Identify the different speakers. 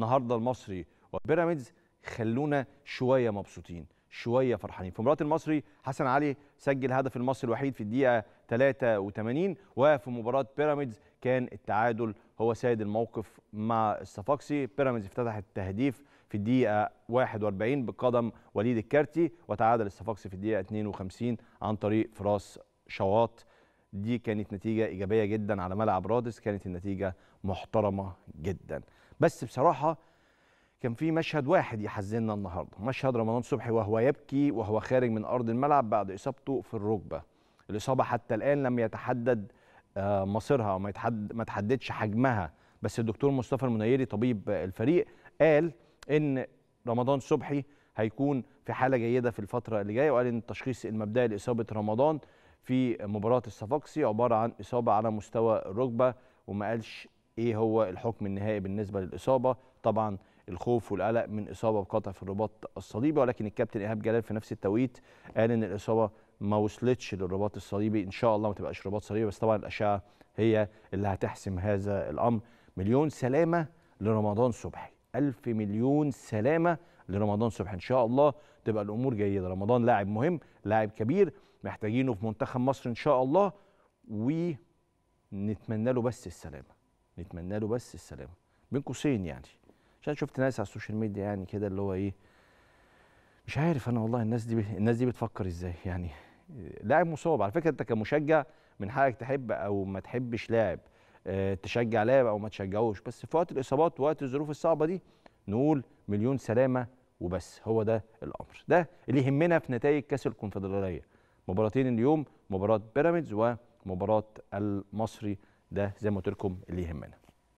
Speaker 1: النهارده المصري وبيراميدز خلونا شويه مبسوطين شويه فرحانين في مباراه المصري حسن علي سجل هدف المصري الوحيد في الدقيقه 83 وفي مباراه بيراميدز كان التعادل هو سيد الموقف مع الصفاقسي بيراميدز افتتح التهديف في الدقيقه 41 بقدم وليد الكارتي وتعادل الصفاقسي في الدقيقه 52 عن طريق فراس شواط دي كانت نتيجه ايجابيه جدا على ملعب رادس كانت النتيجه محترمه جدا بس بصراحه كان في مشهد واحد يحزننا النهارده مشهد رمضان صبحي وهو يبكي وهو خارج من ارض الملعب بعد اصابته في الركبه الاصابه حتى الان لم يتحدد آه، مصيرها او ما تحددش حجمها بس الدكتور مصطفى المنيري طبيب الفريق قال ان رمضان صبحي هيكون في حاله جيده في الفتره اللي جايه وقال ان التشخيص المبدئي لاصابه رمضان في مباراه الصفاقسي عباره عن اصابه على مستوى الركبه وما قالش ايه هو الحكم النهائي بالنسبه للاصابه طبعا الخوف والقلق من اصابه بقطع في الرباط الصليبي ولكن الكابتن ايهاب جلال في نفس التوقيت قال ان الاصابه ما وصلتش للرباط الصليبي ان شاء الله ما تبقاش رباط صليبي بس طبعا الاشعه هي اللي هتحسم هذا الامر مليون سلامه لرمضان صبحي ألف مليون سلامه لرمضان صبحي ان شاء الله تبقى الامور جيده رمضان لاعب مهم لاعب كبير محتاجينه في منتخب مصر ان شاء الله ونتمنى له بس السلامه نتمنى له بس السلامه بين قوسين يعني عشان شفت ناس على السوشيال ميديا يعني كده اللي هو ايه مش عارف انا والله الناس دي ب... الناس دي بتفكر ازاي يعني لاعب مصاب على فكره انت كمشجع من حقك تحب او ما تحبش لاعب أه تشجع لاعب او ما تشجعوش بس في وقت الاصابات ووقت الظروف الصعبه دي نقول مليون سلامه وبس هو ده الامر ده اللي يهمنا في نتائج كاس الكونفدراليه مباراتين اليوم مباراه بيراميدز ومباراه المصري ده زي ما قلت لكم اللي يهمنا